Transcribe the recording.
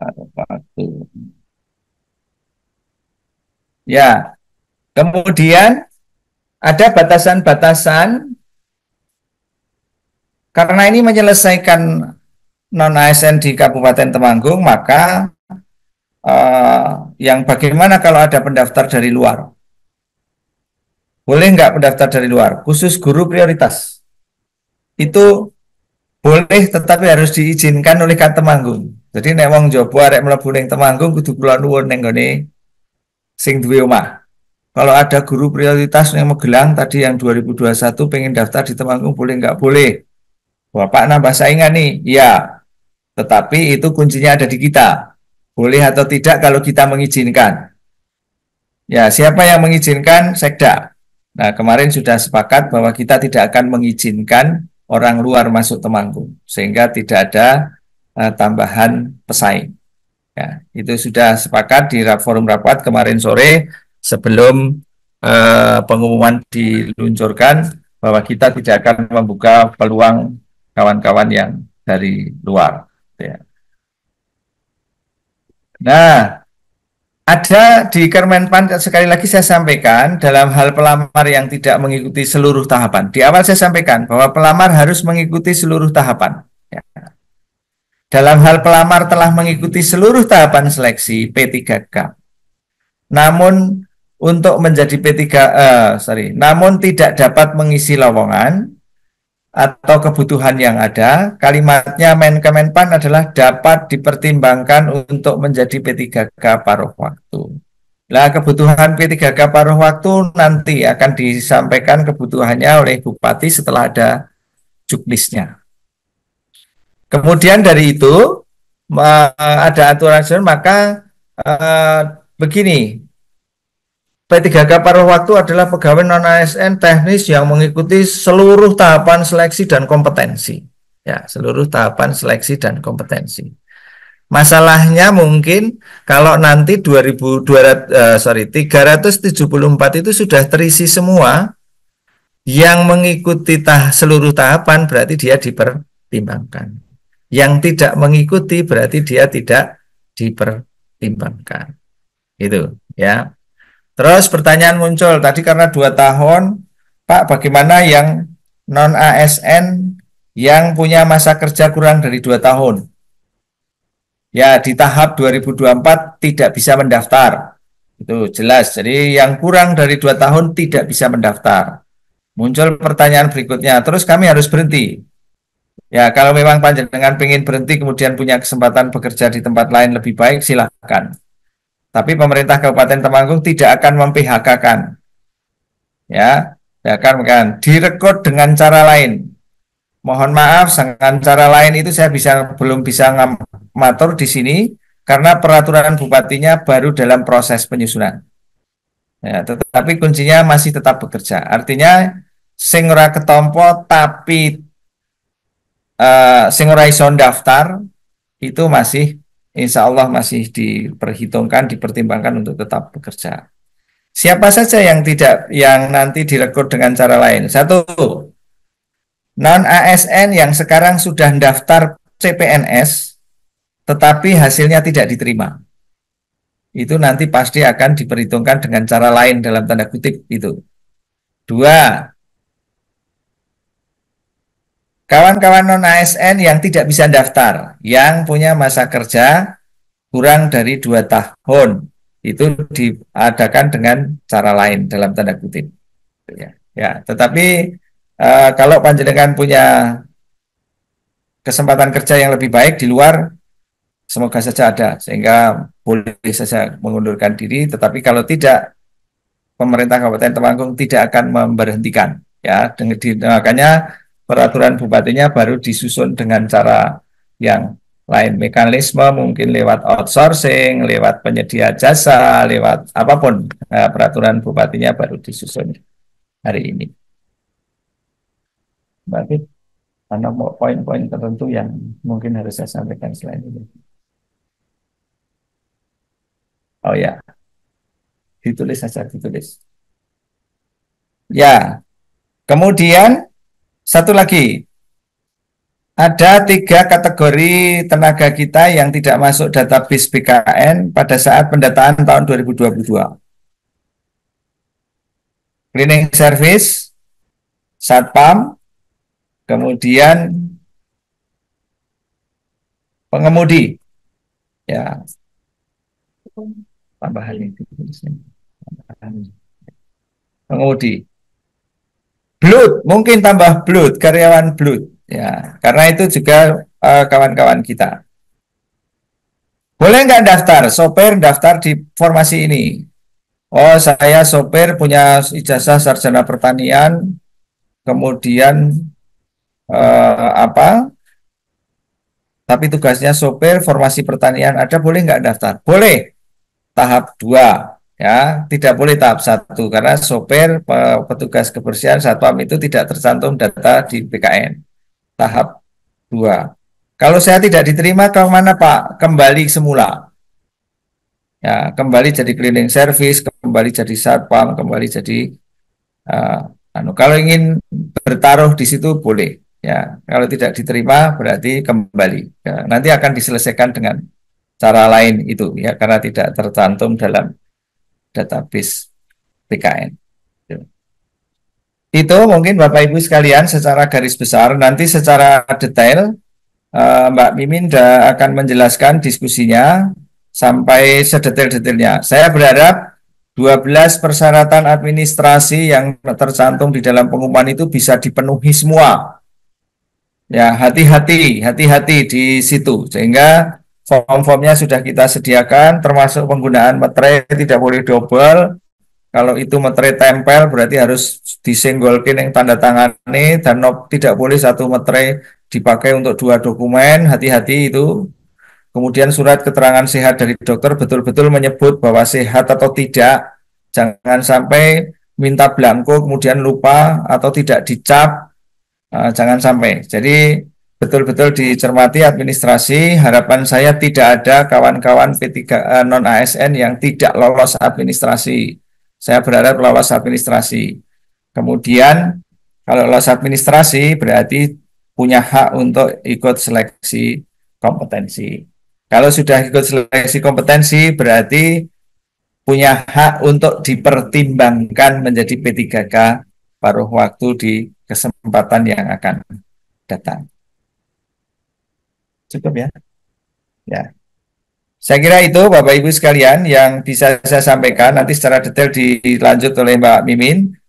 Harofatun. Ya, kemudian ada batasan-batasan karena ini menyelesaikan non ASN di Kabupaten Temanggung, maka uh, yang bagaimana kalau ada pendaftar dari luar? Boleh nggak pendaftar dari luar? Khusus guru prioritas. Itu boleh tetapi harus diizinkan oleh Kabupaten Temanggung. Jadi nek wong jaba arek mlebu ning Temanggung kudu kula nuwun ning gone sing duwe omah. Kalau ada guru prioritas yang Magelang tadi yang 2021 pengen daftar di Temanggung boleh nggak boleh? Bapak nambah saingan nih, ya. Tetapi itu kuncinya ada di kita. Boleh atau tidak kalau kita mengizinkan. Ya, siapa yang mengizinkan? Sekda. Nah, kemarin sudah sepakat bahwa kita tidak akan mengizinkan orang luar masuk Temanggung. Sehingga tidak ada uh, tambahan pesaing. Ya, itu sudah sepakat di forum rapat kemarin sore sebelum uh, pengumuman diluncurkan bahwa kita tidak akan membuka peluang kawan-kawan yang dari luar. Gitu ya. Nah, ada di Kemenpan sekali lagi saya sampaikan dalam hal pelamar yang tidak mengikuti seluruh tahapan. Di awal saya sampaikan bahwa pelamar harus mengikuti seluruh tahapan. Dalam hal pelamar telah mengikuti seluruh tahapan seleksi P3K. Namun untuk menjadi P3 uh, eh, sorry, namun tidak dapat mengisi lowongan atau kebutuhan yang ada. Kalimatnya Menkemenpan adalah dapat dipertimbangkan untuk menjadi P3K paruh waktu. Nah, kebutuhan P3K paruh waktu nanti akan disampaikan kebutuhannya oleh Bupati setelah ada juknisnya. Kemudian dari itu ada aturan nasional maka eh, begini P3K paruh waktu adalah pegawai non ASN teknis yang mengikuti seluruh tahapan seleksi dan kompetensi. Ya, seluruh tahapan seleksi dan kompetensi. Masalahnya mungkin kalau nanti 2200 uh, eh, sorry 374 itu sudah terisi semua yang mengikuti tah seluruh tahapan berarti dia dipertimbangkan yang tidak mengikuti berarti dia tidak dipertimbangkan itu ya terus pertanyaan muncul tadi karena dua tahun Pak bagaimana yang non ASN yang punya masa kerja kurang dari dua tahun ya di tahap 2024 tidak bisa mendaftar itu jelas jadi yang kurang dari dua tahun tidak bisa mendaftar muncul pertanyaan berikutnya terus kami harus berhenti Ya, kalau memang panjenengan pengen berhenti kemudian punya kesempatan bekerja di tempat lain lebih baik, silahkan. Tapi pemerintah Kabupaten Temanggung tidak akan memphk-kan. Ya, ya kan, kan. Direkod dengan cara lain. Mohon maaf, dengan cara lain itu saya bisa belum bisa ngamatur di sini karena peraturan bupatinya baru dalam proses penyusunan. Ya, tetapi kuncinya masih tetap bekerja. Artinya sing ora ketompo tapi uh, sing raison daftar itu masih insya Allah masih diperhitungkan, dipertimbangkan untuk tetap bekerja. Siapa saja yang tidak yang nanti direkrut dengan cara lain? Satu, non ASN yang sekarang sudah daftar CPNS tetapi hasilnya tidak diterima. Itu nanti pasti akan diperhitungkan dengan cara lain dalam tanda kutip itu. Dua, Kawan-kawan non ASN yang tidak bisa daftar, yang punya masa kerja kurang dari dua tahun, itu diadakan dengan cara lain dalam tanda kutip. Ya, ya. tetapi uh, kalau panjenengan punya kesempatan kerja yang lebih baik di luar, semoga saja ada sehingga boleh saja mengundurkan diri. Tetapi kalau tidak, pemerintah Kabupaten Temanggung tidak akan memberhentikan. Ya, dengan, makanya peraturan bupatinya baru disusun dengan cara yang lain mekanisme mungkin lewat outsourcing, lewat penyedia jasa, lewat apapun nah, peraturan bupatinya baru disusun hari ini. Berarti ada poin-poin tertentu yang mungkin harus saya sampaikan selain ini. Oh ya, ditulis saja ditulis. Ya, kemudian satu lagi, ada tiga kategori tenaga kita yang tidak masuk database BKN pada saat pendataan tahun 2022. Cleaning service, satpam, kemudian pengemudi. Ya. Tambahan ini. Pengemudi. Blood, mungkin tambah blood, karyawan blood. Ya, karena itu juga eh, kawan-kawan uh, kita. Boleh nggak daftar? Sopir daftar di formasi ini. Oh, saya sopir punya ijazah sarjana pertanian, kemudian uh, apa? Tapi tugasnya sopir formasi pertanian ada boleh nggak daftar? Boleh. Tahap 2 ya tidak boleh tahap satu karena sopir petugas kebersihan satpam itu tidak tercantum data di bkn tahap dua kalau saya tidak diterima ke mana Pak kembali semula ya kembali jadi cleaning service kembali jadi satpam kembali jadi uh, kalau ingin bertaruh di situ boleh ya kalau tidak diterima berarti kembali ya, nanti akan diselesaikan dengan cara lain itu ya karena tidak tercantum dalam database PKN. Ya. Itu mungkin Bapak Ibu sekalian secara garis besar. Nanti secara detail eh, Mbak Mimin akan menjelaskan diskusinya sampai sedetail-detailnya. Saya berharap 12 persyaratan administrasi yang tercantum di dalam pengumuman itu bisa dipenuhi semua. Ya, hati-hati, hati-hati di situ sehingga form-formnya sudah kita sediakan termasuk penggunaan materai tidak boleh double kalau itu materai tempel berarti harus disenggolkin yang tanda tangan ini dan no, tidak boleh satu materai dipakai untuk dua dokumen hati-hati itu kemudian surat keterangan sehat dari dokter betul-betul menyebut bahwa sehat atau tidak jangan sampai minta belangko kemudian lupa atau tidak dicap ah, jangan sampai jadi betul-betul dicermati administrasi. Harapan saya tidak ada kawan-kawan P3 eh, non ASN yang tidak lolos administrasi. Saya berharap lolos administrasi. Kemudian kalau lolos administrasi berarti punya hak untuk ikut seleksi kompetensi. Kalau sudah ikut seleksi kompetensi berarti punya hak untuk dipertimbangkan menjadi P3K paruh waktu di kesempatan yang akan datang. Cukup ya. Ya. Saya kira itu Bapak Ibu sekalian yang bisa saya sampaikan nanti secara detail dilanjut oleh Mbak Mimin.